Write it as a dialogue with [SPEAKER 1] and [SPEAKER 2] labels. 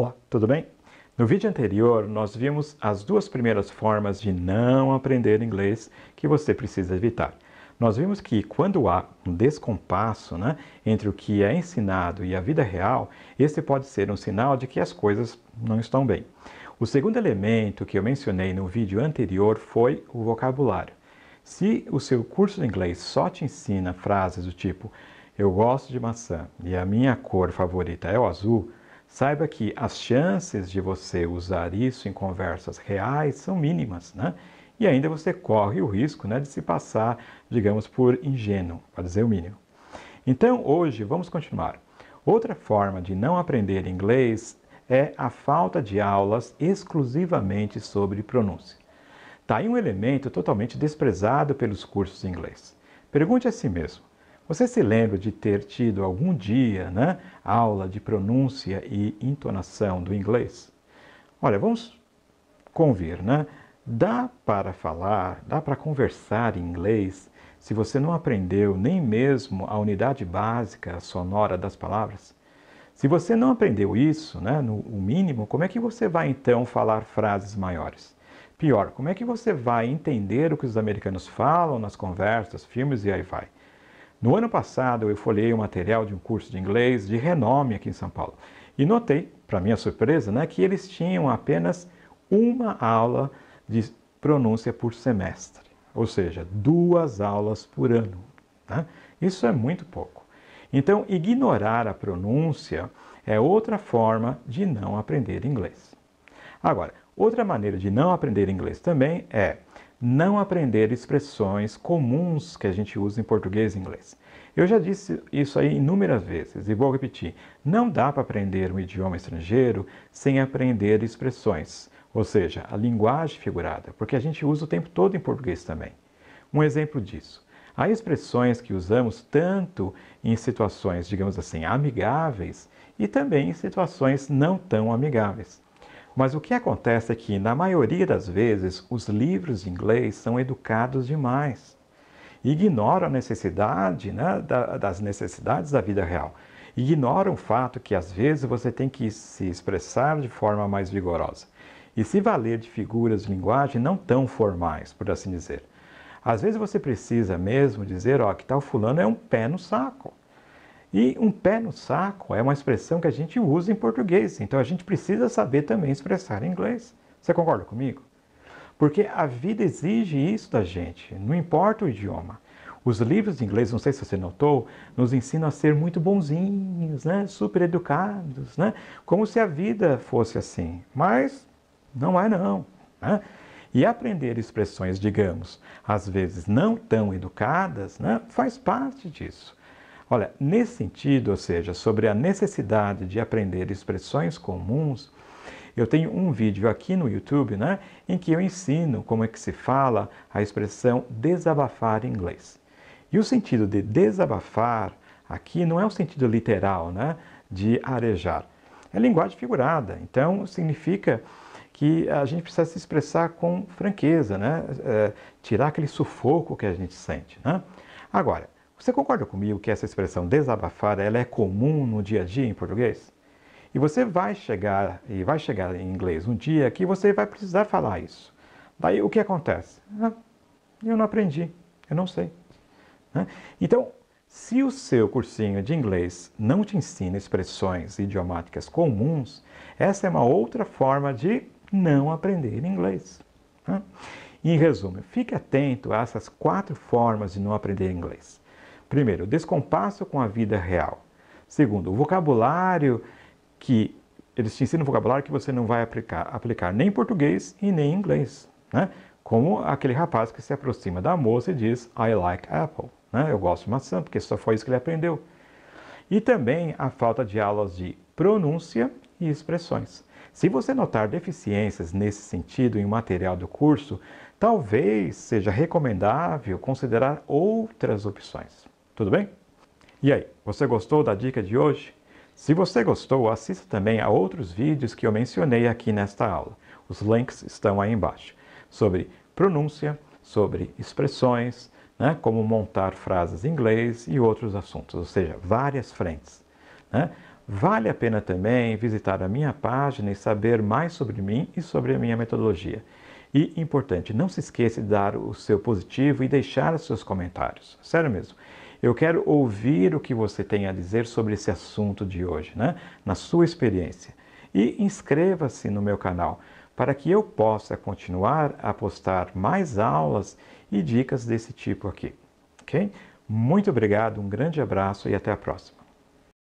[SPEAKER 1] Olá, tudo bem? No vídeo anterior, nós vimos as duas primeiras formas de não aprender inglês que você precisa evitar. Nós vimos que quando há um descompasso né, entre o que é ensinado e a vida real, esse pode ser um sinal de que as coisas não estão bem. O segundo elemento que eu mencionei no vídeo anterior foi o vocabulário. Se o seu curso de inglês só te ensina frases do tipo eu gosto de maçã e a minha cor favorita é o azul, saiba que as chances de você usar isso em conversas reais são mínimas, né? E ainda você corre o risco né, de se passar, digamos, por ingênuo, para dizer o mínimo. Então, hoje, vamos continuar. Outra forma de não aprender inglês é a falta de aulas exclusivamente sobre pronúncia. Está aí um elemento totalmente desprezado pelos cursos de inglês. Pergunte a si mesmo: você se lembra de ter tido algum dia né, aula de pronúncia e entonação do inglês? Olha, vamos convir, né? Dá para falar, dá para conversar em inglês se você não aprendeu nem mesmo a unidade básica sonora das palavras? Se você não aprendeu isso, né, no mínimo, como é que você vai então falar frases maiores? Pior, como é que você vai entender o que os americanos falam nas conversas, filmes e aí vai? No ano passado, eu folhei o material de um curso de inglês de renome aqui em São Paulo e notei, para minha surpresa, né, que eles tinham apenas uma aula de pronúncia por semestre, ou seja, duas aulas por ano. Né? Isso é muito pouco. Então, ignorar a pronúncia é outra forma de não aprender inglês. Agora, outra maneira de não aprender inglês também é não aprender expressões comuns que a gente usa em português e inglês. Eu já disse isso aí inúmeras vezes e vou repetir: não dá para aprender um idioma estrangeiro sem aprender expressões, ou seja, a linguagem figurada, porque a gente usa o tempo todo em português também. Um exemplo disso. Há expressões que usamos tanto em situações, digamos assim, amigáveis e também em situações não tão amigáveis. Mas o que acontece é que, na maioria das vezes, os livros de inglês são educados demais. Ignoram a necessidade né, das necessidades da vida real. Ignoram o fato que, às vezes, você tem que se expressar de forma mais vigorosa e se valer de figuras de linguagem não tão formais, por assim dizer. Às vezes você precisa mesmo dizer, ó, que tal fulano é um pé no saco. E um pé no saco é uma expressão que a gente usa em português, então a gente precisa saber também expressar em inglês. Você concorda comigo? Porque a vida exige isso da gente, não importa o idioma. Os livros de inglês, não sei se você notou, nos ensinam a ser muito bonzinhos, né? super educados, né? como se a vida fosse assim. Mas não é não. Né? E aprender expressões, digamos, às vezes não tão educadas, né? faz parte disso. Olha, nesse sentido, ou seja, sobre a necessidade de aprender expressões comuns, eu tenho um vídeo aqui no YouTube, né, em que eu ensino como é que se fala a expressão desabafar em inglês. E o sentido de desabafar aqui não é o sentido literal, né, de arejar. É linguagem figurada, então significa que a gente precisa se expressar com franqueza, né, é, tirar aquele sufoco que a gente sente, né? Agora, você concorda comigo que essa expressão desabafar ela é comum no dia a dia em português? E você vai chegar e vai chegar em inglês um dia que você vai precisar falar isso. Daí o que acontece? Ah, eu não aprendi, eu não sei. Né? Então, se o seu cursinho de inglês não te ensina expressões idiomáticas comuns, essa é uma outra forma de não aprender inglês. Né? Em resumo, fique atento a essas quatro formas de não aprender inglês primeiro, descompasso com a vida real. Segundo, o vocabulário que eles te ensinam vocabulário que você não vai aplicar, aplicar nem em português e nem em inglês, né? Como aquele rapaz que se aproxima da moça e diz I like apple, né? Eu gosto de maçã, porque só foi isso que ele aprendeu. E também a falta de aulas de pronúncia e expressões. Se você notar deficiências nesse sentido em material do curso, talvez seja recomendável considerar outras opções. Tudo bem? E aí, você gostou da dica de hoje? Se você gostou, assista também a outros vídeos que eu mencionei aqui nesta aula. Os links estão aí embaixo. Sobre pronúncia, sobre expressões, né, como montar frases em inglês e outros assuntos, ou seja, várias frentes. Né? Vale a pena também visitar a minha página e saber mais sobre mim e sobre a minha metodologia. E, importante, não se esqueça de dar o seu positivo e deixar os seus comentários. Sério mesmo. Eu quero ouvir o que você tem a dizer sobre esse assunto de hoje, né? na sua experiência. E inscreva-se no meu canal para que eu possa continuar a postar mais aulas e dicas desse tipo aqui. Ok? Muito obrigado, um grande abraço e até a próxima.